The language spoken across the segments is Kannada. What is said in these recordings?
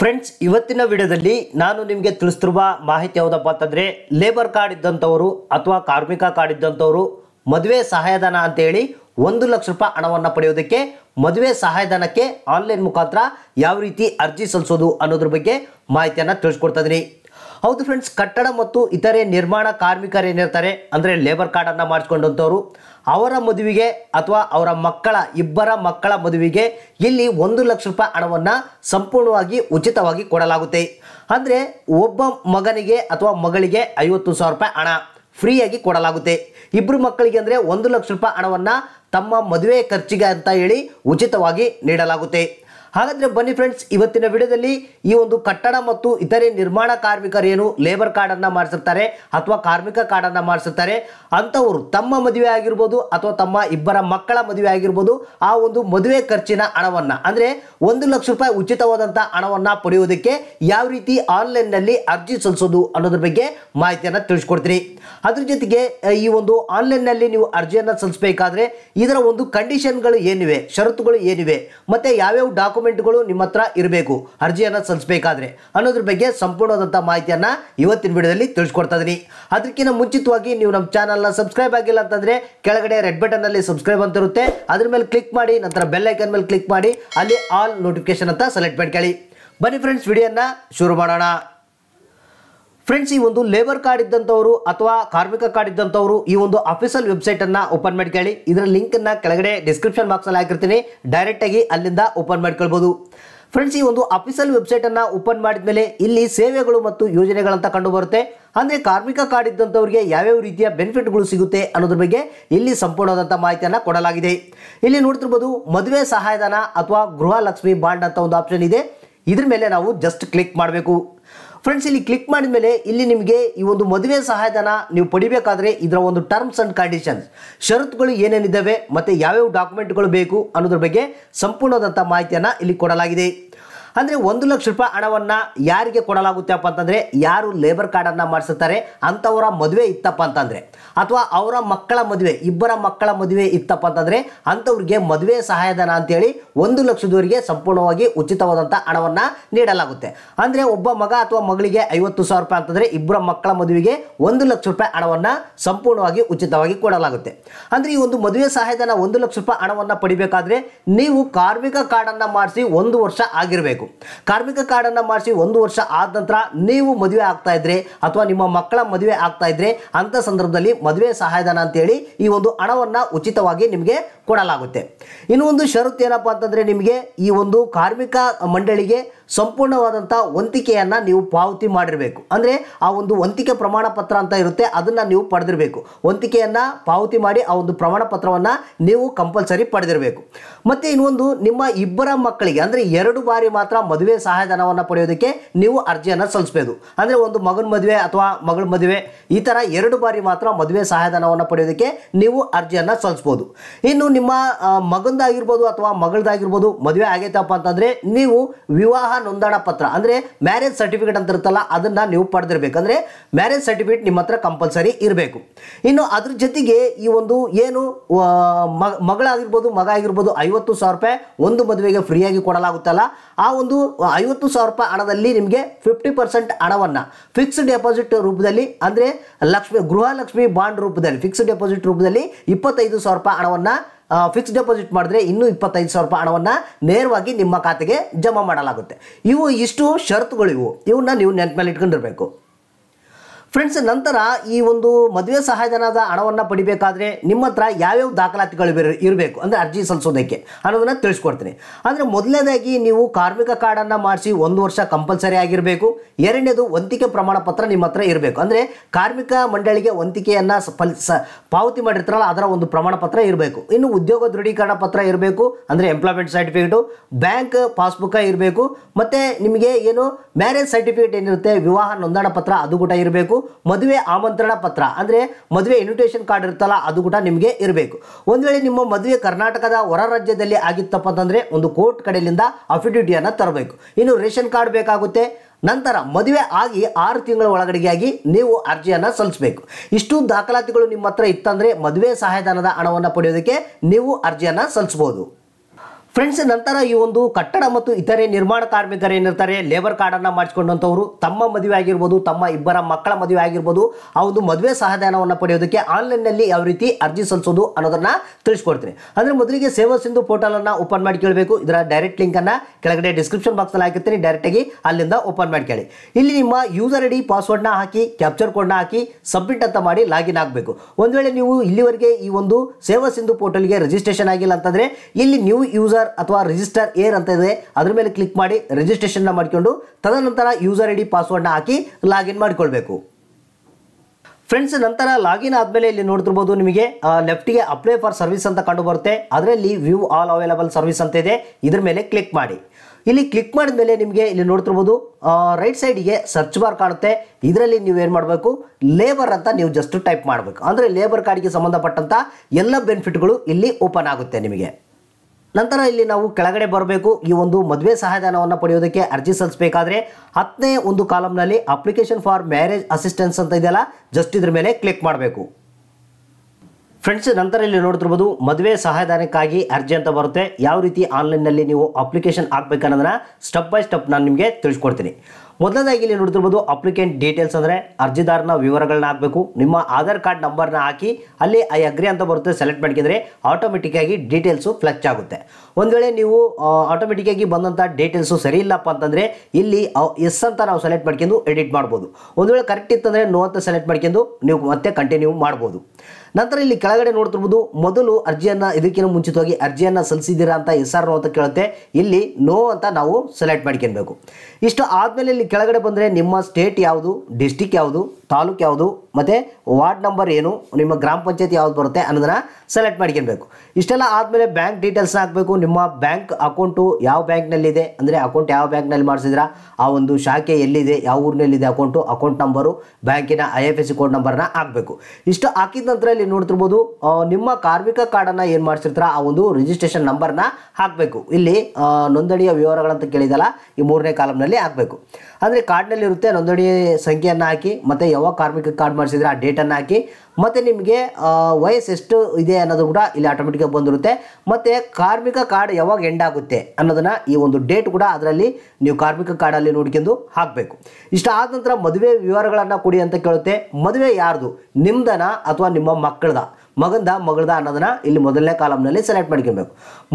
ಫ್ರೆಂಡ್ಸ್ ಇವತ್ತಿನ ವಿಡಿಯೋದಲ್ಲಿ ನಾನು ನಿಮಗೆ ತಿಳಿಸ್ತಿರುವ ಮಾಹಿತಿ ಯಾವುದಪ್ಪ ಅಂತಂದರೆ ಲೇಬರ್ ಕಾರ್ಡ್ ಇದ್ದಂಥವರು ಅಥವಾ ಕಾರ್ಮಿಕ ಕಾರ್ಡ್ ಇದ್ದಂಥವರು ಮದುವೆ ಸಹಾಯಧನ ಅಂತೇಳಿ ಒಂದು ಲಕ್ಷ ರೂಪಾಯಿ ಹಣವನ್ನು ಪಡೆಯೋದಕ್ಕೆ ಮದುವೆ ಸಹಾಯಧನಕ್ಕೆ ಆನ್ಲೈನ್ ಮುಖಾಂತರ ಯಾವ ರೀತಿ ಅರ್ಜಿ ಸಲ್ಲಿಸೋದು ಅನ್ನೋದ್ರ ಬಗ್ಗೆ ಮಾಹಿತಿಯನ್ನು ತಿಳಿಸ್ಕೊಡ್ತಾ ಇದ್ದೀನಿ ಹೌದು ಫ್ರೆಂಡ್ಸ್ ಕಟ್ಟಡ ಮತ್ತು ಇತರೆ ನಿರ್ಮಾಣ ಕಾರ್ಮಿಕರು ಏನಿರ್ತಾರೆ ಅಂದರೆ ಲೇಬರ್ ಕಾರ್ಡನ್ನು ಮಾಡಿಸ್ಕೊಂಡಂಥವ್ರು ಅವರ ಮದುವೆಗೆ ಅಥವಾ ಅವರ ಮಕ್ಕಳ ಇಬ್ಬರ ಮಕ್ಕಳ ಮದುವೆಗೆ ಇಲ್ಲಿ ಒಂದು ಲಕ್ಷ ರೂಪಾಯಿ ಹಣವನ್ನು ಸಂಪೂರ್ಣವಾಗಿ ಉಚಿತವಾಗಿ ಕೊಡಲಾಗುತ್ತೆ ಅಂದರೆ ಒಬ್ಬ ಮಗನಿಗೆ ಅಥವಾ ಮಗಳಿಗೆ ಐವತ್ತು ಸಾವಿರ ರೂಪಾಯಿ ಹಣ ಫ್ರೀಯಾಗಿ ಕೊಡಲಾಗುತ್ತೆ ಇಬ್ಬರು ಮಕ್ಕಳಿಗೆ ಅಂದರೆ ಒಂದು ಲಕ್ಷ ರೂಪಾಯಿ ಹಣವನ್ನು ತಮ್ಮ ಮದುವೆ ಖರ್ಚಿಗೆ ಅಂತ ಹೇಳಿ ಉಚಿತವಾಗಿ ನೀಡಲಾಗುತ್ತೆ ಹಾಗಾದ್ರೆ ಬನ್ನಿ ಫ್ರೆಂಡ್ಸ್ ಇವತ್ತಿನ ವಿಡಿಯೋದಲ್ಲಿ ಈ ಒಂದು ಕಟ್ಟಡ ಮತ್ತು ಇತರೆ ನಿರ್ಮಾಣ ಏನು ಲೇಬರ್ ಅನ್ನ ಮಾಡಿಸಿರ್ತಾರೆ ಅಥವಾ ಕಾರ್ಮಿಕ ಅನ್ನ ಮಾಡಿಸಿರ್ತಾರೆ ಅಂಥವರು ತಮ್ಮ ಮದುವೆ ಆಗಿರ್ಬೋದು ಅಥವಾ ತಮ್ಮ ಇಬ್ಬರ ಮಕ್ಕಳ ಮದುವೆ ಆಗಿರ್ಬೋದು ಆ ಒಂದು ಮದುವೆ ಖರ್ಚಿನ ಹಣವನ್ನ ಅಂದ್ರೆ ಒಂದು ಲಕ್ಷ ರೂಪಾಯಿ ಉಚಿತವಾದಂತಹ ಹಣವನ್ನ ಪಡೆಯುವುದಕ್ಕೆ ಯಾವ ರೀತಿ ಆನ್ಲೈನ್ನಲ್ಲಿ ಅರ್ಜಿ ಸಲ್ಲಿಸೋದು ಅನ್ನೋದ್ರ ಬಗ್ಗೆ ಮಾಹಿತಿಯನ್ನ ತಿಳಿಸ್ಕೊಡ್ತೀನಿ ಅದ್ರ ಜೊತೆಗೆ ಈ ಒಂದು ಆನ್ಲೈನ್ನಲ್ಲಿ ನೀವು ಅರ್ಜಿಯನ್ನ ಸಲ್ಲಿಸಬೇಕಾದ್ರೆ ಇದರ ಒಂದು ಕಂಡೀಷನ್ಗಳು ಏನಿವೆ ಷರತ್ತುಗಳು ಏನಿವೆ ಮತ್ತೆ ಯಾವ್ಯಾವ ಡಾಕ್ಯುಮೆಂಟ್ ಡಾಕ್ಯುಮೆಂಟ್ಗಳು ನಿಮ್ಮ ಹತ್ರ ಇರಬೇಕು ಅರ್ಜಿಯನ್ನು ಸಲ್ಲಿಸಬೇಕಾದ್ರೆ ಅನ್ನೋದ್ರ ಬಗ್ಗೆ ಸಂಪೂರ್ಣವಾದಂಥ ಮಾಹಿತಿಯನ್ನು ಇವತ್ತಿನ ವಿಡಿಯೋದಲ್ಲಿ ತಿಳಿಸ್ಕೊಡ್ತಾ ಇದ್ದೀನಿ ಅದಕ್ಕಿಂತ ಮುಂಚಿತವಾಗಿ ನೀವು ನಮ್ಮ ಚಾನಲ್ನ ಸಬ್ಸ್ಕ್ರೈಬ್ ಆಗಿಲ್ಲ ಅಂತಂದರೆ ಕೆಳಗಡೆ ರೆಡ್ ಬಟನಲ್ಲಿ ಸಬ್ಸ್ಕ್ರೈಬ್ ಅಂತ ಇರುತ್ತೆ ಅದ್ರ ಮೇಲೆ ಕ್ಲಿಕ್ ಮಾಡಿ ನಂತರ ಬೆಲ್ ಐಕನ್ ಮೇಲೆ ಕ್ಲಿಕ್ ಮಾಡಿ ಅಲ್ಲಿ ಆಲ್ ನೋಟಿಫಿಕೇಶನ್ ಅಂತ ಸೆಲೆಕ್ಟ್ ಮಾಡ್ಕೊಳ್ಳಿ ಬನ್ನಿ ಫ್ರೆಂಡ್ಸ್ ವಿಡಿಯೋನ ಶುರು ಮಾಡೋಣ ಫ್ರೆಂಡ್ಸ್ ಈ ಒಂದು ಲೇಬರ್ ಕಾರ್ಡ್ ಇದ್ದಂಥವರು ಅಥವಾ ಕಾರ್ಮಿಕ ಕಾರ್ಡ್ ಇದ್ದಂಥವರು ಈ ಒಂದು ಅಫಿಷಿಯಲ್ ವೆಬ್ಸೈಟ್ ಅನ್ನ ಓಪನ್ ಮಾಡ್ಕೊಳ್ಳಿ ಇದರ ಲಿಂಕ್ ಅನ್ನ ಕೆಳಗಡೆ ಡಿಸ್ಕ್ರಿಪ್ಷನ್ ಬಾಕ್ಸ್ ಅಲ್ಲಿ ಹಾಕಿರ್ತೀನಿ ಡೈರೆಕ್ಟ್ ಆಗಿ ಅಲ್ಲಿಂದ ಓಪನ್ ಮಾಡ್ಕೊಳ್ಬಹುದು ಫ್ರೆಂಡ್ಸ್ ಈ ಒಂದು ಅಫಿಷಿಯಲ್ ವೆಬ್ಸೈಟ್ ಅನ್ನ ಓಪನ್ ಮಾಡಿದ್ಮೇಲೆ ಇಲ್ಲಿ ಸೇವೆಗಳು ಮತ್ತು ಯೋಜನೆಗಳಂತ ಕಂಡು ಬರುತ್ತೆ ಅಂದ್ರೆ ಕಾರ್ಮಿಕ ಕಾರ್ಡ್ ಇದ್ದಂಥವ್ರಿಗೆ ಯಾವ್ಯಾವ ರೀತಿಯ ಬೆನಿಫಿಟ್ಗಳು ಸಿಗುತ್ತೆ ಅನ್ನೋದ್ರ ಬಗ್ಗೆ ಇಲ್ಲಿ ಸಂಪೂರ್ಣವಾದಂಥ ಮಾಹಿತಿಯನ್ನು ಕೊಡಲಾಗಿದೆ ಇಲ್ಲಿ ನೋಡ್ತಿರ್ಬೋದು ಮದುವೆ ಸಹಾಯಧನ ಅಥವಾ ಗೃಹಲಕ್ಷ್ಮಿ ಬಾಂಡ್ ಅಂತ ಒಂದು ಆಪ್ಷನ್ ಇದೆ ಇದ್ರ ಮೇಲೆ ನಾವು ಜಸ್ಟ್ ಕ್ಲಿಕ್ ಮಾಡಬೇಕು ಫ್ರೆಂಡ್ಸ್ ಇಲ್ಲಿ ಕ್ಲಿಕ್ ಮಾಡಿದ ಮೇಲೆ ಇಲ್ಲಿ ನಿಮಗೆ ಈ ಒಂದು ಮದುವೆ ಸಹಾಯಧನ ನೀವು ಪಡಿಬೇಕಾದ್ರೆ ಇದರ ಒಂದು ಟರ್ಮ್ಸ್ ಅಂಡ್ ಕಂಡೀಷನ್ಸ್ ಷರತ್ತುಗಳು ಏನೇನಿದ್ದಾವೆ ಮತ್ತೆ ಯಾವ್ಯಾವ ಡಾಕ್ಯುಮೆಂಟ್ಗಳು ಬೇಕು ಅನ್ನೋದ್ರ ಬಗ್ಗೆ ಸಂಪೂರ್ಣದಂತ ಮಾಹಿತಿಯನ್ನ ಇಲ್ಲಿ ಕೊಡಲಾಗಿದೆ ಅಂದರೆ ಒಂದು ಲಕ್ಷ ರೂಪಾಯಿ ಹಣವನ್ನು ಯಾರಿಗೆ ಕೊಡಲಾಗುತ್ತೆಪ್ಪ ಅಂತಂದರೆ ಯಾರು ಲೇಬರ್ ಕಾರ್ಡನ್ನು ಮಾಡಿಸುತ್ತಾರೆ ಅಂಥವರ ಮದುವೆ ಇತ್ತಪ್ಪ ಅಂತಂದರೆ ಅಥವಾ ಅವರ ಮಕ್ಕಳ ಮದುವೆ ಇಬ್ಬರ ಮಕ್ಕಳ ಮದುವೆ ಇತ್ತಪ್ಪ ಅಂತಂದರೆ ಅಂಥವ್ರಿಗೆ ಮದುವೆ ಸಹಾಯಧನ ಅಂತೇಳಿ ಒಂದು ಲಕ್ಷದವರಿಗೆ ಸಂಪೂರ್ಣವಾಗಿ ಉಚಿತವಾದಂಥ ಹಣವನ್ನು ನೀಡಲಾಗುತ್ತೆ ಅಂದರೆ ಒಬ್ಬ ಮಗ ಅಥವಾ ಮಗಳಿಗೆ ಐವತ್ತು ಸಾವಿರ ರೂಪಾಯಿ ಅಂತಂದರೆ ಇಬ್ಬರ ಮಕ್ಕಳ ಮದುವೆಗೆ ಒಂದು ಲಕ್ಷ ರೂಪಾಯಿ ಹಣವನ್ನು ಸಂಪೂರ್ಣವಾಗಿ ಉಚಿತವಾಗಿ ಕೊಡಲಾಗುತ್ತೆ ಅಂದರೆ ಈ ಒಂದು ಮದುವೆ ಸಹಾಯಧನ ಒಂದು ಲಕ್ಷ ರೂಪಾಯಿ ಹಣವನ್ನು ಪಡಿಬೇಕಾದ್ರೆ ನೀವು ಕಾರ್ಮಿಕ ಕಾರ್ಡನ್ನು ಮಾಡಿಸಿ ಒಂದು ವರ್ಷ ಆಗಿರಬೇಕು ಕಾರ್ಮಿಕ ಕಾರ್ಮಿಕ ಕಾರ್ಡನ್ನು ಮಾಡಿಸಿ ಒಂದು ವರ್ಷ ಆದ ನಂತರ ನೀವು ಮದುವೆ ಆಗ್ತಾ ಇದ್ರೆ ಅಥವಾ ನಿಮ್ಮ ಮಕ್ಕಳ ಮದುವೆ ಆಗ್ತಾ ಇದ್ರೆ ಅಂತ ಸಂದರ್ಭದಲ್ಲಿ ಮದುವೆ ಸಹಾಯಧನ ಅಂತೇಳಿ ಈ ಒಂದು ಹಣವನ್ನು ಉಚಿತವಾಗಿ ನಿಮಗೆ ಕೊಡಲಾಗುತ್ತೆ ಇನ್ನು ಒಂದು ಷರತ್ತು ಏನಪ್ಪಾ ಅಂತಂದರೆ ನಿಮಗೆ ಈ ಒಂದು ಕಾರ್ಮಿಕ ಮಂಡಳಿಗೆ ಸಂಪೂರ್ಣವಾದಂಥ ವಂತಿಕೆಯನ್ನು ನೀವು ಪಾವತಿ ಮಾಡಿರಬೇಕು ಅಂದರೆ ಆ ಒಂದು ವಂತಿಕೆ ಪ್ರಮಾಣ ಪತ್ರ ಅಂತ ಇರುತ್ತೆ ಅದನ್ನು ನೀವು ಪಡೆದಿರಬೇಕು ವಂತಿಕೆಯನ್ನು ಪಾವತಿ ಮಾಡಿ ಆ ಒಂದು ಪ್ರಮಾಣ ಪತ್ರವನ್ನು ನೀವು ಕಂಪಲ್ಸರಿ ಪಡೆದಿರಬೇಕು ಮತ್ತೆ ಇನ್ನೊಂದು ನಿಮ್ಮ ಇಬ್ಬರ ಮಕ್ಕಳಿಗೆ ಅಂದರೆ ಎರಡು ಬಾರಿ ಮಾತ್ರ ಮದುವೆ ಸಹಾಯಧನವನ್ನು ಪಡೆಯೋದಕ್ಕೆ ನೀವು ಅರ್ಜಿಯನ್ನು ಸಲ್ಲಿಸಬೇಕು ಅಂದರೆ ಒಂದು ಮಗನ ಮದುವೆ ಅಥವಾ ಮಗಳ ಮದುವೆ ಈ ಥರ ಎರಡು ಬಾರಿ ಮಾತ್ರ ಮದುವೆ ಸಹಾಯಧನವನ್ನು ಪಡೆಯೋದಕ್ಕೆ ನೀವು ಅರ್ಜಿಯನ್ನು ಸಲ್ಲಿಸ್ಬೋದು ಇನ್ನು ನಿಮ್ಮ ಮಗಂದಾಗಿರ್ಬೋದು ಅಥವಾ ಮಗಳದಾಗಿರ್ಬೋದು ಮದುವೆ ಆಗೈತಪ್ಪ ಅಂತಂದರೆ ನೀವು ವಿವಾಹ ನೋಂದಣ ಪತ್ರ ಅಂದರೆ ಮ್ಯಾರೇಜ್ ಸರ್ಟಿಫಿಕೇಟ್ ಅಂತ ಇರುತ್ತಲ್ಲ ಅದನ್ನು ನೀವು ಪಡೆದಿರಬೇಕು ಅಂದರೆ ಮ್ಯಾರೇಜ್ ಸರ್ಟಿಫಿಕೇಟ್ ನಿಮ್ಮ ಹತ್ರ ಕಂಪಲ್ಸರಿ ಇರಬೇಕು ಇನ್ನು ಅದ್ರ ಜೊತೆಗೆ ಈ ಒಂದು ಏನು ಮಗಳಾಗಿರ್ಬೋದು ಮಗ ಆಗಿರ್ಬೋದು ಐವತ್ತು ಸಾವಿರ ರೂಪಾಯಿ ಒಂದು ಮದುವೆಗೆ ಫ್ರೀಯಾಗಿ ಕೊಡಲಾಗುತ್ತಲ್ಲ ಆ ಒಂದು ಐವತ್ತು ಸಾವಿರ ರೂಪಾಯಿ ಹಣದಲ್ಲಿ ನಿಮಗೆ ಫಿಫ್ಟಿ ಪರ್ಸೆಂಟ್ ಹಣವನ್ನು ಫಿಕ್ಸ್ಡ್ ಡೆಪಾಸಿಟ್ ರೂಪದಲ್ಲಿ ಅಂದರೆ ಲಕ್ಷ್ಮಿ ಗೃಹಲಕ್ಷ್ಮಿ ಬಾಂಡ್ ರೂಪದಲ್ಲಿ ಫಿಕ್ಸ್ಡ್ ಡೆಪಾಸಿಟ್ ರೂಪದಲ್ಲಿ ಇಪ್ಪತ್ತೈದು ಸಾವಿರ ರೂಪಾಯಿ ಹಣವನ್ನು ಫಿಕ್ಸ್ ಡೆಪಾಸಿಟ್ ಮಾಡಿದ್ರೆ ಇನ್ನೂ ಇಪ್ಪತ್ತೈದು ಸಾವಿರ ರೂಪಾಯಿ ಹಣವನ್ನು ನೇರವಾಗಿ ನಿಮ್ಮ ಖಾತೆಗೆ ಜಮಾ ಮಾಡಲಾಗುತ್ತೆ ಇವು ಇಷ್ಟು ಷರತ್ತುಗಳಿವು ಇವನ್ನ ನೀವು ನೆನಪಲ್ಲಿ ಇಟ್ಕೊಂಡಿರಬೇಕು ಫ್ರೆಂಡ್ಸ್ ನಂತರ ಈ ಒಂದು ಮದುವೆ ಸಹಾಯಧನದ ಹಣವನ್ನು ಪಡಿಬೇಕಾದ್ರೆ ನಿಮ್ಮ ಹತ್ರ ಯಾವ್ಯಾವ ದಾಖಲಾತಿಗಳು ಇರಬೇಕು ಅಂದರೆ ಅರ್ಜಿ ಸಲ್ಲಿಸೋದಕ್ಕೆ ಅನ್ನೋದನ್ನು ತಿಳಿಸ್ಕೊಡ್ತೀನಿ ಅಂದರೆ ಮೊದಲನೇದಾಗಿ ನೀವು ಕಾರ್ಮಿಕ ಕಾರ್ಡನ್ನು ಮಾಡಿಸಿ ಒಂದು ವರ್ಷ ಕಂಪಲ್ಸರಿ ಆಗಿರಬೇಕು ಎರಡನೇದು ವಂತಿಕೆ ಪ್ರಮಾಣ ಪತ್ರ ನಿಮ್ಮ ಹತ್ರ ಇರಬೇಕು ಅಂದರೆ ಕಾರ್ಮಿಕ ಮಂಡಳಿಗೆ ವಂತಿಕೆಯನ್ನು ಫಲ್ ಸ ಪಾವತಿ ಮಾಡಿರ್ತಾರಲ್ಲ ಅದರ ಒಂದು ಪ್ರಮಾಣ ಪತ್ರ ಇರಬೇಕು ಇನ್ನು ಉದ್ಯೋಗ ದೃಢೀಕರಣ ಪತ್ರ ಇರಬೇಕು ಅಂದರೆ ಎಂಪ್ಲಾಯ್ಮೆಂಟ್ ಸರ್ಟಿಫಿಕೇಟು ಬ್ಯಾಂಕ್ ಪಾಸ್ಬುಕ್ ಇರಬೇಕು ಮತ್ತು ನಿಮಗೆ ಏನು ಮ್ಯಾರೇಜ್ ಸರ್ಟಿಫಿಕೇಟ್ ಏನಿರುತ್ತೆ ವಿವಾಹ ನೋಂದಣ ಪತ್ರ ಅದು ಕೂಡ ಇರಬೇಕು ಮದುವೆ ಆಮಂತ್ರಣ ಪತ್ರ ಅಂದರೆ ಮದುವೆ ಇನ್ವಿಟೇಷನ್ ಕಾರ್ಡ್ ಇರುತ್ತಲ್ಲ ಅದು ಕೂಡ ನಿಮಗೆ ಇರಬೇಕು ಒಂದು ವೇಳೆ ನಿಮ್ಮ ಮದುವೆ ಕರ್ನಾಟಕದ ಹೊರ ರಾಜ್ಯದಲ್ಲಿ ಆಗಿತ್ತಪ್ಪ ಅಂತಂದರೆ ಒಂದು ಕೋರ್ಟ್ ಕಡೆಯಿಂದ ಅಫಿಡ್ಯೂಟಿಯನ್ನು ತರಬೇಕು ಇನ್ನು ರೇಷನ್ ಕಾರ್ಡ್ ಬೇಕಾಗುತ್ತೆ ನಂತರ ಮದುವೆ ಆಗಿ ಆರು ತಿಂಗಳ ಒಳಗಡೆಯಾಗಿ ನೀವು ಅರ್ಜಿಯನ್ನು ಸಲ್ಲಿಸಬೇಕು ಇಷ್ಟು ದಾಖಲಾತಿಗಳು ನಿಮ್ಮ ಹತ್ರ ಇತ್ತಂದರೆ ಮದುವೆ ಸಹಾಯಧನದ ಹಣವನ್ನು ಪಡೆಯೋದಕ್ಕೆ ನೀವು ಅರ್ಜಿಯನ್ನು ಸಲ್ಲಿಸ್ಬೋದು ಫ್ರೆಂಡ್ಸ್ ನಂತರ ಈ ಒಂದು ಕಟ್ಟಡ ಮತ್ತು ಇತರೆ ನಿರ್ಮಾಣ ಏನಿರ್ತಾರೆ ಲೇಬರ್ ಅನ್ನು ಮಾಡಿಸ್ಕೊಂಡಂಥವರು ತಮ್ಮ ಮದುವೆ ಆಗಿರ್ಬೋದು ತಮ್ಮ ಇಬ್ಬರ ಮಕ್ಕಳ ಮದುವೆ ಆಗಿರ್ಬೋದು ಆ ಒಂದು ಮದುವೆ ಸಹಧಾನವನ್ನು ಪಡೆಯೋದಕ್ಕೆ ಆನ್ಲೈನ್ನಲ್ಲಿ ಯಾವ ರೀತಿ ಅರ್ಜಿ ಸಲ್ಲಿಸೋದು ಅನ್ನೋದನ್ನು ತಿಳಿಸ್ಕೊಡ್ತೀನಿ ಅಂದರೆ ಮೊದಲಿಗೆ ಸೇವಾ ಸಿಂಧು ಪೋರ್ಟಲನ್ನು ಓಪನ್ ಮಾಡಿ ಕೇಳಬೇಕು ಇದರ ಡೈರೆಕ್ಟ್ ಲಿಂಕನ್ನು ಕೆಳಗಡೆ ಡಿಸ್ಕ್ರಿಪ್ಷನ್ ಬಾಕ್ಸಲ್ಲಿ ಹಾಕಿರ್ತೀನಿ ಡೈರೆಕ್ಟಾಗಿ ಅಲ್ಲಿಂದ ಓಪನ್ ಮಾಡಿ ಕೇಳಿ ಇಲ್ಲಿ ನಿಮ್ಮ ಯೂಸರ್ ಐ ಡಿ ಪಾಸ್ವರ್ಡ್ನ ಹಾಕಿ ಕ್ಯಾಪ್ಚರ್ ಕೋಡ್ನ ಹಾಕಿ ಸಬ್ಮಿಟ್ ಅಂತ ಮಾಡಿ ಲಾಗಿನ್ ಆಗಬೇಕು ಒಂದು ವೇಳೆ ನೀವು ಇಲ್ಲಿವರೆಗೆ ಈ ಒಂದು ಸೇವಾ ಸಿಂಧು ಪೋರ್ಟಲ್ಗೆ ರಿಜಿಸ್ಟ್ರೇಷನ್ ಆಗಿಲ್ಲ ಅಂತಂದರೆ ಇಲ್ಲಿ ನ್ಯೂ ಯೂಸರ್ ರಿಜಿಸ್ಟರ್ ಅಥವಾ ರಿಜಿಸ್ಟರ್ ಏರ್ ಅಂತ ಇದೆ ಅದ್ರ ಮೇಲೆ ಕ್ಲಿಕ್ ಮಾಡಿ ನ ಮಾಡಿಕೊಂಡು ತದನಂತರ ಯೂಸರ್ ಐ ಡಿ ಪಾಸ್ವರ್ಡ್ನ ಹಾಕಿ ಲಾಗಿನ್ ಮಾಡಿಕೊಳ್ಬೇಕು ಫ್ರೆಂಡ್ಸ್ ನಂತರ ಲಾಗಿನ್ ಆದಮೇಲೆ ಇಲ್ಲಿ ನೋಡ್ತಿರ್ಬೋದು ನಿಮಗೆ ಲೆಫ್ಟಿಗೆ ಅಪ್ಲೈ ಫಾರ್ ಸರ್ವಿಸ್ ಅಂತ ಕಂಡು ಬರುತ್ತೆ ಅದರಲ್ಲಿ ವ್ಯೂ ಆಲ್ ಅವೈಲಬಲ್ ಸರ್ವಿಸ್ ಅಂತ ಇದೆ ಇದ್ರ ಮೇಲೆ ಕ್ಲಿಕ್ ಮಾಡಿ ಇಲ್ಲಿ ಕ್ಲಿಕ್ ಮಾಡಿದ ಮೇಲೆ ನಿಮಗೆ ಇಲ್ಲಿ ನೋಡ್ತಿರ್ಬೋದು ರೈಟ್ ಸೈಡಿಗೆ ಸರ್ಚ್ ಬಾರ್ ಕಾಣುತ್ತೆ ಇದರಲ್ಲಿ ನೀವು ಏನು ಮಾಡಬೇಕು ಲೇಬರ್ ಅಂತ ನೀವು ಜಸ್ಟ್ ಟೈಪ್ ಮಾಡಬೇಕು ಅಂದರೆ ಲೇಬರ್ ಗೆ ಸಂಬಂಧಪಟ್ಟಂಥ ಎಲ್ಲ ಬೆನಿಫಿಟ್ಗಳು ಇಲ್ಲಿ ಓಪನ್ ಆಗುತ್ತೆ ನಿಮಗೆ ನಂತರ ಇಲ್ಲಿ ನಾವು ಕೆಳಗಡೆ ಬರಬೇಕು ಈ ಒಂದು ಮದುವೆ ಸಹಾಯಧನವನ್ನು ಪಡೆಯೋದಕ್ಕೆ ಅರ್ಜಿ ಸಲ್ಲಿಸಬೇಕಾದ್ರೆ ಹತ್ತನೇ ಒಂದು ಕಾಲಮ್ನಲ್ಲಿ ಅಪ್ಲಿಕೇಶನ್ ಫಾರ್ ಮ್ಯಾರೇಜ್ ಅಸಿಸ್ಟೆನ್ಸ್ ಅಂತ ಇದೆಯಲ್ಲ ಜಸ್ಟ್ ಇದ್ರ ಮೇಲೆ ಕ್ಲಿಕ್ ಮಾಡಬೇಕು ಫ್ರೆಂಡ್ಸ್ ನಂತರ ಇಲ್ಲಿ ನೋಡ್ತಿರ್ಬೋದು ಮದುವೆ ಸಹಾಯಧಾನಕ್ಕಾಗಿ ಅರ್ಜಿ ಅಂತ ಬರುತ್ತೆ ಯಾವ ರೀತಿ ಆನ್ಲೈನ್ನಲ್ಲಿ ನೀವು ಅಪ್ಲಿಕೇಶನ್ ಹಾಕ್ಬೇಕನ್ನೋದನ್ನ ಸ್ಟೆಪ್ ಬೈ ಸ್ಟೆಪ್ ನಾನು ನಿಮಗೆ ತಿಳಿಸ್ಕೊಡ್ತೀನಿ ಮೊದಲನೇದಾಗಿ ಇಲ್ಲಿ ನೋಡ್ತಿರ್ಬೋದು ಅಪ್ಲಿಕೆಂಟ್ ಡೀಟೇಲ್ಸ್ ಅಂದರೆ ಅರ್ಜಿದಾರನ ವಿವರಗಳನ್ನ ಹಾಕಬೇಕು ನಿಮ್ಮ ಆಧಾರ್ ಕಾರ್ಡ್ ನಂಬರ್ನ ಹಾಕಿ ಅಲ್ಲಿ ಐ ಅಗ್ರಿ ಅಂತ ಬರುತ್ತೆ ಸೆಲೆಕ್ಟ್ ಮಾಡ್ಕಿದ್ರೆ ಆಟೋಮೆಟಿಕ್ಕಾಗಿ ಡೀಟೇಲ್ಸು ಫ್ಲಚ್ ಆಗುತ್ತೆ ಒಂದು ವೇಳೆ ನೀವು ಆಟೋಮೆಟಿಕ್ಕಾಗಿ ಬಂದಂಥ ಡೀಟೇಲ್ಸು ಸರಿ ಇಲ್ಲಪ್ಪ ಅಂತಂದರೆ ಇಲ್ಲಿ ಎಸ್ ಅಂತ ನಾವು ಸೆಲೆಕ್ಟ್ ಮಾಡ್ಕೊಂಡು ಎಡಿಟ್ ಮಾಡ್ಬೋದು ಒಂದು ವೇಳೆ ಕರೆಕ್ಟ್ ಇತ್ತಂದರೆ ನೋ ಅಂತ ಸೆಲೆಕ್ಟ್ ಮಾಡ್ಕೊಂಡು ನೀವು ಮತ್ತೆ ಕಂಟಿನ್ಯೂ ಮಾಡ್ಬೋದು ನಂತರ ಇಲ್ಲಿ ಕೆಳಗಡೆ ನೋಡ್ತಿರ್ಬೋದು ಮೊದಲು ಅರ್ಜಿಯನ್ನು ಇದಕ್ಕಿಂತ ಮುಂಚಿತವಾಗಿ ಅರ್ಜಿಯನ್ನು ಸಲ್ಲಿಸಿದ್ದೀರಾ ಅಂತ ಎಸ್ ಆರ್ ನೋ ಅಂತ ಕೇಳುತ್ತೆ ಇಲ್ಲಿ ನೋ ಅಂತ ನಾವು ಸೆಲೆಕ್ಟ್ ಮಾಡ್ಕೊಬೇಕು ಇಷ್ಟು ಆದಮೇಲೆ ಇಲ್ಲಿ ಕೆಳಗಡೆ ಬಂದರೆ ನಿಮ್ಮ ಸ್ಟೇಟ್ ಯಾವುದು ಡಿಸ್ಟಿಕ್ ಯಾವುದು ತಾಲೂಕು ಯಾವುದು ಮತ್ತು ವಾರ್ಡ್ ನಂಬರ್ ಏನು ನಿಮ್ಮ ಗ್ರಾಮ ಪಂಚಾಯತ್ ಯಾವ್ದು ಬರುತ್ತೆ ಅನ್ನೋದನ್ನು ಸೆಲೆಕ್ಟ್ ಮಾಡ್ಕೊಬೇಕು ಇಷ್ಟೆಲ್ಲ ಆದಮೇಲೆ ಬ್ಯಾಂಕ್ ಡೀಟೇಲ್ಸ್ನ ಹಾಕಬೇಕು ನಿಮ್ಮ ಬ್ಯಾಂಕ್ ಅಕೌಂಟು ಯಾವ ಬ್ಯಾಂಕ್ನಲ್ಲಿದೆ ಅಂದರೆ ಅಕೌಂಟ್ ಯಾವ ಬ್ಯಾಂಕ್ನಲ್ಲಿ ಮಾಡಿಸಿದ್ರ ಆ ಒಂದು ಶಾಖೆ ಎಲ್ಲಿದೆ ಯಾವ ಊರಿನಲ್ಲಿದೆ ಅಕೌಂಟು ಅಕೌಂಟ್ ನಂಬರು ಬ್ಯಾಂಕಿನ I F S C code ನಂಬರ್ನ ಹಾಕಬೇಕು ಇಷ್ಟು ಹಾಕಿದ ನಂತರ ಇಲ್ಲಿ ನೋಡ್ತಿರ್ಬೋದು ನಿಮ್ಮ ಕಾರ್ಮಿಕ ಕಾರ್ಡನ್ನು ಏನು ಮಾಡಿಸಿರ್ತಾರ ಆ ಒಂದು ರಿಜಿಸ್ಟ್ರೇಷನ್ ನಂಬರ್ನ ಹಾಕಬೇಕು ಇಲ್ಲಿ ನೋಂದಣಿಯ ವಿವರಗಳಂತ ಕೇಳಿದಲ್ಲ ಈ ಮೂರನೇ ಕಾಲಮ್ನಲ್ಲಿ ಹಾಕಬೇಕು ಅಂದರೆ ಕಾರ್ಡ್ನಲ್ಲಿರುತ್ತೆ ನೋಂದಣಿ ಸಂಖ್ಯೆಯನ್ನು ಹಾಕಿ ಮತ್ತು ಯಾವ ಕಾರ್ಮಿಕ ಕಾರ್ಡ್ ಮಾಡಿಸಿದ್ರೆ ಆ ಡೇಟನ್ನು ಹಾಕಿ ಮತ್ತು ನಿಮಗೆ ವಯಸ್ಸು ಎಷ್ಟು ಇದೆ ಅನ್ನೋದು ಕೂಡ ಇಲ್ಲಿ ಆಟೋಮೆಟಿಕ್ಕಾಗಿ ಬಂದಿರುತ್ತೆ ಮತ್ತು ಕಾರ್ಮಿಕ ಕಾರ್ಡ್ ಯಾವಾಗ ಎಂಡ್ ಆಗುತ್ತೆ ಅನ್ನೋದನ್ನು ಈ ಒಂದು ಡೇಟ್ ಕೂಡ ಅದರಲ್ಲಿ ನೀವು ಕಾರ್ಮಿಕ ಕಾರ್ಡಲ್ಲಿ ನೋಡ್ಕೊಂಡು ಹಾಕಬೇಕು ಇಷ್ಟ ಆದ ನಂತರ ಮದುವೆ ವಿವರಗಳನ್ನು ಕೊಡಿ ಅಂತ ಕೇಳುತ್ತೆ ಮದುವೆ ಯಾರ್ದು ನಿಮ್ದನ ಅಥವಾ ನಿಮ್ಮ ಮಕ್ಕಳದ ಮಗಂದ ಮಗಳದ ಅನ್ನೋದನ್ನ ಇಲ್ಲಿ ಮೊದಲನೇ ಕಾಲಮ್ನಲ್ಲಿ ಸೆಲೆಕ್ಟ್ ಮಾಡ್ಕೊಬೇಕು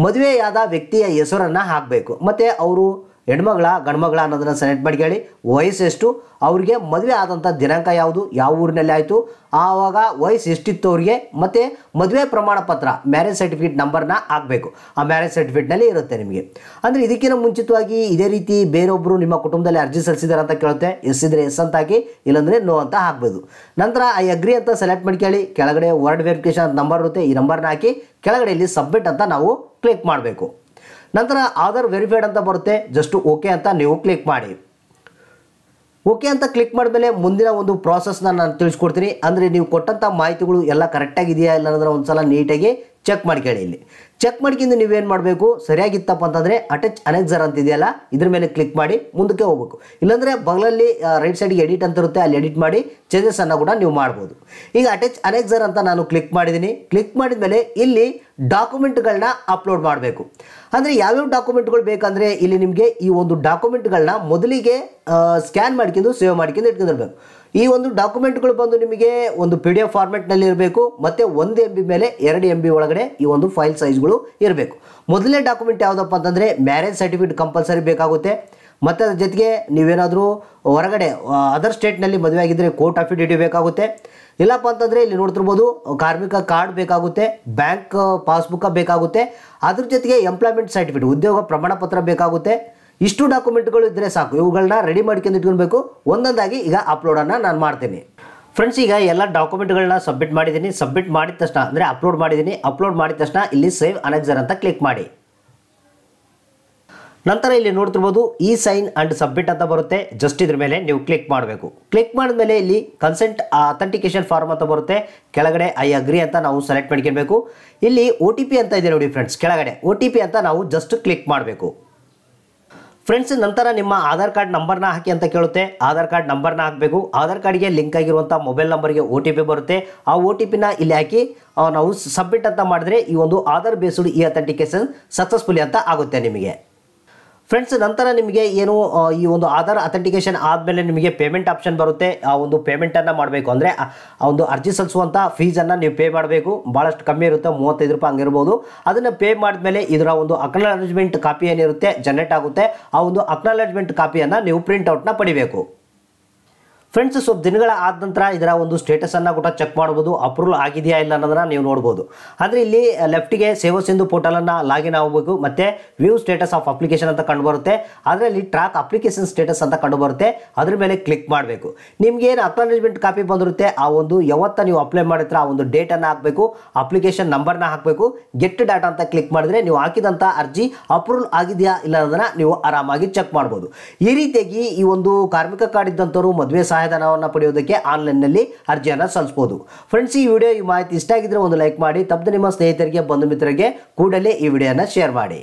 ಮದುವೆಯಾದ ವ್ಯಕ್ತಿಯ ಹೆಸರನ್ನು ಹಾಕಬೇಕು ಮತ್ತು ಅವರು ಹೆಣ್ಮಗಳ ಗಂಡ್ಮಗಳ ಅನ್ನೋದನ್ನು ಸೆಲೆಕ್ಟ್ ಮಾಡಿ ವಯಸ್ಸು ಎಷ್ಟು ಅವ್ರಿಗೆ ಮದುವೆ ಆದಂಥ ದಿನಾಂಕ ಯಾವುದು ಯಾವ ಊರಿನಲ್ಲಿ ಆಯಿತು ಆವಾಗ ವಯಸ್ಸು ಎಷ್ಟಿತ್ತು ಅವರಿಗೆ ಮತ್ತು ಮದುವೆ ಪ್ರಮಾಣ ಪತ್ರ ಮ್ಯಾರೇಜ್ ಸರ್ಟಿಫಿಕೇಟ್ ನಂಬರ್ನ ಹಾಕಬೇಕು ಆ ಮ್ಯಾರೇಜ್ ಸರ್ಟಿಫಿಕೇಟ್ನಲ್ಲಿ ಇರುತ್ತೆ ನಿಮಗೆ ಅಂದರೆ ಇದಕ್ಕಿಂತ ಮುಂಚಿತವಾಗಿ ಇದೇ ರೀತಿ ಬೇರೊಬ್ಬರು ನಿಮ್ಮ ಕುಟುಂಬದಲ್ಲಿ ಅರ್ಜಿ ಸಲ್ಲಿಸಿದಾರೆ ಅಂತ ಕೇಳುತ್ತೆ ಎಸ್ ಇದ್ರೆ ಎಸ್ ಅಂತ ಹಾಕಿ ಇಲ್ಲಾಂದರೆ ನೋ ಅಂತ ಹಾಕ್ಬೋದು ನಂತರ ಐ ಅಗ್ರಿ ಅಂತ ಸೆಲೆಕ್ಟ್ ಮಾಡಿ ಕೇಳಿ ಕೆಳಗಡೆ ವರ್ಡ್ ವೆರಿಫಿಕೇಷನ್ ನಂಬರ್ ಇರುತ್ತೆ ಈ ನಂಬರ್ನ ಹಾಕಿ ಕೆಳಗಡೆ ಇಲ್ಲಿ ಸಬ್ಮಿಟ್ ಅಂತ ನಾವು ಕ್ಲಿಕ್ ಮಾಡಬೇಕು ನಂತರ ಆಧಾರ್ ವೆರಿಫೈಡ್ ಅಂತ ಬರುತ್ತೆ ಜಸ್ಟ್ ಓಕೆ ಅಂತ ನೀವು ಕ್ಲಿಕ್ ಮಾಡಿ ಓಕೆ ಅಂತ ಕ್ಲಿಕ್ ಮಾಡಿದ್ಮೇಲೆ ಮುಂದಿನ ಒಂದು ಪ್ರಾಸೆಸ್ನ ನಾನು ತಿಳಿಸ್ಕೊಡ್ತೀನಿ ಅಂದರೆ ನೀವು ಕೊಟ್ಟಂಥ ಮಾಹಿತಿಗಳು ಎಲ್ಲ ಕರೆಕ್ಟಾಗಿದೆಯಾ ಇಲ್ಲ ಅಂದರೆ ಒಂದು ಸಲ ನೀಟಾಗಿ ಚೆಕ್ ಕೇಳಿ ಇಲ್ಲಿ ಚೆಕ್ ಮಾಡ್ಕೊಂಡು ಏನು ಮಾಡಬೇಕು ಸರಿಯಾಗಿತ್ತಪ್ಪ ಅಂತಂದರೆ ಅಟ್ಯಾಚ್ ಅನೆಕ್ಸರ್ ಅಂತ ಇದೆಯಲ್ಲ ಇದ್ರ ಮೇಲೆ ಕ್ಲಿಕ್ ಮಾಡಿ ಮುಂದಕ್ಕೆ ಹೋಗಬೇಕು ಇಲ್ಲಾಂದರೆ ಬಗ್ಲಲ್ಲಿ ರೈಟ್ ಸೈಡ್ಗೆ ಎಡಿಟ್ ಅಂತ ಇರುತ್ತೆ ಅಲ್ಲಿ ಎಡಿಟ್ ಮಾಡಿ ಅನ್ನು ಕೂಡ ನೀವು ಮಾಡ್ಬೋದು ಈಗ ಅಟ್ಯಾಚ್ ಅನೆಕ್ಸರ್ ಅಂತ ನಾನು ಕ್ಲಿಕ್ ಮಾಡಿದ್ದೀನಿ ಕ್ಲಿಕ್ ಮಾಡಿದ ಮೇಲೆ ಇಲ್ಲಿ ಡಾಕ್ಯುಮೆಂಟ್ಗಳನ್ನ ಅಪ್ಲೋಡ್ ಮಾಡಬೇಕು ಅಂದರೆ ಯಾವ್ಯಾವ ಡಾಕ್ಯುಮೆಂಟ್ಗಳು ಬೇಕಂದರೆ ಇಲ್ಲಿ ನಿಮಗೆ ಈ ಒಂದು ಡಾಕ್ಯುಮೆಂಟ್ಗಳನ್ನ ಮೊದಲಿಗೆ ಸ್ಕ್ಯಾನ್ ಮಾಡ್ಕೊಂಡು ಸೇವ್ ಮಾಡ್ಕೊಂಡು ಇಟ್ಕೊಂಡಿರ್ಬೇಕು ಈ ಒಂದು ಡಾಕ್ಯುಮೆಂಟ್ಗಳು ಬಂದು ನಿಮಗೆ ಒಂದು ಪಿ ಡಿ ಎಫ್ ಫಾರ್ಮೆಟ್ನಲ್ಲಿ ಇರಬೇಕು ಮತ್ತು ಒಂದು ಎಂ ಬಿ ಮೇಲೆ ಎರಡು ಎಂ ಬಿ ಒಳಗಡೆ ಈ ಒಂದು ಫೈಲ್ ಸೈಜ್ಗಳು ಇರಬೇಕು ಮೊದಲನೇ ಡಾಕ್ಯುಮೆಂಟ್ ಯಾವುದಪ್ಪ ಅಂತಂದರೆ ಮ್ಯಾರೇಜ್ ಸರ್ಟಿಫಿಕೇಟ್ ಕಂಪಲ್ಸರಿ ಬೇಕಾಗುತ್ತೆ ಮತ್ತು ಅದ್ರ ಜೊತೆಗೆ ನೀವೇನಾದರೂ ಹೊರಗಡೆ ಅದರ್ ಸ್ಟೇಟ್ನಲ್ಲಿ ಮದುವೆ ಆಗಿದ್ದರೆ ಕೋರ್ಟ್ ಅಫಿಡೇವಿಟ್ ಬೇಕಾಗುತ್ತೆ ಇಲ್ಲಪ್ಪ ಅಂತಂದರೆ ಇಲ್ಲಿ ನೋಡ್ತಿರ್ಬೋದು ಕಾರ್ಮಿಕ ಕಾರ್ಡ್ ಬೇಕಾಗುತ್ತೆ ಬ್ಯಾಂಕ್ ಪಾಸ್ಬುಕ್ಕ uh, ಬೇಕಾಗುತ್ತೆ ಅದ್ರ ಜೊತೆಗೆ ಎಂಪ್ಲಾಯ್ಮೆಂಟ್ ಸರ್ಟಿಫಿಕೇಟ್ ಉದ್ಯೋಗ ಪ್ರಮಾಣ ಬೇಕಾಗುತ್ತೆ ಇಷ್ಟು ಡಾಕ್ಯುಮೆಂಟ್ಗಳು ಇದ್ದರೆ ಸಾಕು ಇವುಗಳನ್ನ ರೆಡಿ ಮಾಡ್ಕೊಂಡು ಇಟ್ಕೊಳ್ಬೇಕು ಒಂದೊಂದಾಗಿ ಈಗ ಅಪ್ಲೋಡನ್ನು ನಾನು ಮಾಡ್ತೀನಿ ಫ್ರೆಂಡ್ಸ್ ಈಗ ಎಲ್ಲ ಡಾಕ್ಯುಮೆಂಟ್ಗಳನ್ನ ಸಬ್ಮಿಟ್ ಮಾಡಿದ್ದೀನಿ ಸಬ್ಮಿಟ್ ಮಾಡಿದ ತಕ್ಷಣ ಅಂದರೆ ಅಪ್ಲೋಡ್ ಮಾಡಿದ್ದೀನಿ ಅಪ್ಲೋಡ್ ಮಾಡಿದ ತಕ್ಷಣ ಇಲ್ಲಿ ಸೇವ್ ಅನೆಕ್ಸರ್ ಅಂತ ಕ್ಲಿಕ್ ಮಾಡಿ ನಂತರ ಇಲ್ಲಿ ನೋಡ್ತಿರ್ಬೋದು ಇ ಸೈನ್ ಅಂಡ್ ಸಬ್ಮಿಟ್ ಅಂತ ಬರುತ್ತೆ ಜಸ್ಟ್ ಇದ್ರ ಮೇಲೆ ನೀವು ಕ್ಲಿಕ್ ಮಾಡಬೇಕು ಕ್ಲಿಕ್ ಮಾಡಿದ ಮೇಲೆ ಇಲ್ಲಿ ಕನ್ಸೆಂಟ್ ಅಥೆಂಟಿಕೇಶನ್ ಫಾರ್ಮ್ ಅಂತ ಬರುತ್ತೆ ಕೆಳಗಡೆ ಐ ಅಗ್ರಿ ಅಂತ ನಾವು ಸೆಲೆಕ್ಟ್ ಮಾಡ್ಕೊಬೇಕು ಇಲ್ಲಿ ಒ ಟಿ ಪಿ ಅಂತ ಇದೆ ನೋಡಿ ಫ್ರೆಂಡ್ಸ್ ಕೆಳಗಡೆ ಒ ಟಿ ಪಿ ಅಂತ ನಾವು ಜಸ್ಟ್ ಕ್ಲಿಕ್ ಮಾಡಬೇಕು ಫ್ರೆಂಡ್ಸ್ ನಂತರ ನಿಮ್ಮ ಆಧಾರ್ ಕಾರ್ಡ್ ನಂಬರ್ನ ಹಾಕಿ ಅಂತ ಕೇಳುತ್ತೆ ಆಧಾರ್ ಕಾರ್ಡ್ ನಂಬರ್ನ ಹಾಕಬೇಕು ಆಧಾರ್ ಕಾರ್ಡ್ಗೆ ಲಿಂಕ್ ಆಗಿರುವಂಥ ಮೊಬೈಲ್ ನಂಬರ್ಗೆ ಒ ಟಿ ಪಿ ಬರುತ್ತೆ ಆ ಒ ಟಿ ಪಿನ ಇಲ್ಲಿ ಹಾಕಿ ನಾವು ಸಬ್ಮಿಟ್ ಅಂತ ಮಾಡಿದ್ರೆ ಈ ಒಂದು ಆಧಾರ್ ಬೇಸ್ಡ್ ಈ ಅಥೆಂಟಿಕೇಶನ್ ಸಕ್ಸಸ್ಫುಲಿ ಅಂತ ಆಗುತ್ತೆ ನಿಮಗೆ ಫ್ರೆಂಡ್ಸ್ ನಂತರ ನಿಮಗೆ ಏನು ಈ ಒಂದು ಆಧಾರ್ ಅಥೆಂಟಿಕೇಶನ್ ಆದಮೇಲೆ ನಿಮಗೆ ಪೇಮೆಂಟ್ ಆಪ್ಷನ್ ಬರುತ್ತೆ ಆ ಒಂದು ಪೇಮೆಂಟನ್ನು ಮಾಡಬೇಕು ಅಂದರೆ ಆ ಒಂದು ಅರ್ಜಿ ಸಲ್ಲಿಸುವಂಥ ಫೀಸನ್ನು ನೀವು ಪೇ ಮಾಡಬೇಕು ಭಾಳಷ್ಟು ಕಮ್ಮಿ ಇರುತ್ತೆ ಮೂವತ್ತೈದು ರೂಪಾಯಿ ಹಂಗಿರ್ಬೋದು ಅದನ್ನು ಪೇ ಮಾಡಿದ್ಮೇಲೆ ಇದರ ಒಂದು ಅಕ್ನಾಲಜ್ಮೆಂಟ್ ಕಾಪಿ ಏನಿರುತ್ತೆ ಜನರೇಟ್ ಆಗುತ್ತೆ ಆ ಒಂದು ಅಕ್ನಾಲಜ್ಮೆಂಟ್ ಕಾಪಿಯನ್ನು ನೀವು ಪ್ರಿಂಟ್ಔಟ್ನ ಪಡಿಬೇಕು ಫ್ರೆಂಡ್ಸ್ ಸ್ವಲ್ಪ ದಿನಗಳ ಆದ ನಂತರ ಇದರ ಒಂದು ಸ್ಟೇಟಸನ್ನು ಕೂಡ ಚೆಕ್ ಮಾಡ್ಬೋದು ಅಪ್ರೂವಲ್ ಆಗಿದೆಯಾ ಇಲ್ಲ ಅನ್ನೋದನ್ನ ನೀವು ನೋಡ್ಬೋದು ಆದರೆ ಇಲ್ಲಿ ಲೆಫ್ಟಿಗೆ ಸೇವೋ ಸಿಂಧು ಪೋರ್ಟಲನ್ನು ಲಾಗಿನ್ ಆಗಬೇಕು ಮತ್ತು ವ್ಯೂ ಸ್ಟೇಟಸ್ ಆಫ್ ಅಪ್ಲಿಕೇಶನ್ ಅಂತ ಕಂಡುಬರುತ್ತೆ ಅದರಲ್ಲಿ ಟ್ರ್ಯಾಕ್ ಅಪ್ಲಿಕೇಶನ್ ಸ್ಟೇಟಸ್ ಅಂತ ಕಂಡುಬರುತ್ತೆ ಅದ್ರ ಮೇಲೆ ಕ್ಲಿಕ್ ಮಾಡಬೇಕು ನಿಮ್ಗೆ ಏನು ಅಕ್ನಾಲೇಜ್ಮೆಂಟ್ ಕಾಪಿ ಬಂದಿರುತ್ತೆ ಆ ಒಂದು ಯಾವತ್ತ ನೀವು ಅಪ್ಲೈ ಮಾಡಿದ್ರೆ ಆ ಒಂದು ಡೇಟನ್ನು ಹಾಕಬೇಕು ಅಪ್ಲಿಕೇಶನ್ ನಂಬರ್ನ ಹಾಕಬೇಕು ಗೆಟ್ ಡಾಟಾ ಅಂತ ಕ್ಲಿಕ್ ಮಾಡಿದ್ರೆ ನೀವು ಹಾಕಿದಂಥ ಅರ್ಜಿ ಅಪ್ರೂವಲ್ ಆಗಿದೆಯಾ ಇಲ್ಲ ಅನ್ನೋದನ್ನ ನೀವು ಆರಾಮಾಗಿ ಚೆಕ್ ಮಾಡ್ಬೋದು ಈ ರೀತಿಯಾಗಿ ಈ ಒಂದು ಕಾರ್ಮಿಕ ಕಾರ್ಡ್ ಇದ್ದಂಥವ್ರು ಮದುವೆ ಸಹ ಸಹಾಯಧನವನ್ನು ಪಡೆಯೋದಕ್ಕೆ ಆನ್ಲೈನ್ನಲ್ಲಿ ಅರ್ಜಿಯನ್ನು ಸಲ್ಲಿಸಬಹುದು ಫ್ರೆಂಡ್ಸ್ ಈ ವಿಡಿಯೋ ಈ ಮಾಹಿತಿ ಇಷ್ಟ ಆಗಿದ್ರೆ ಒಂದು ಲೈಕ್ ಮಾಡಿ ತಪ್ಪದೆ ನಿಮ್ಮ ಸ್ನೇಹಿತರಿಗೆ ಬಂಧು ಮಿತ್ರರಿಗೆ ಕೂಡಲೇ ಈ ವಿಡಿಯೋನ ಶೇರ್ ಮಾಡಿ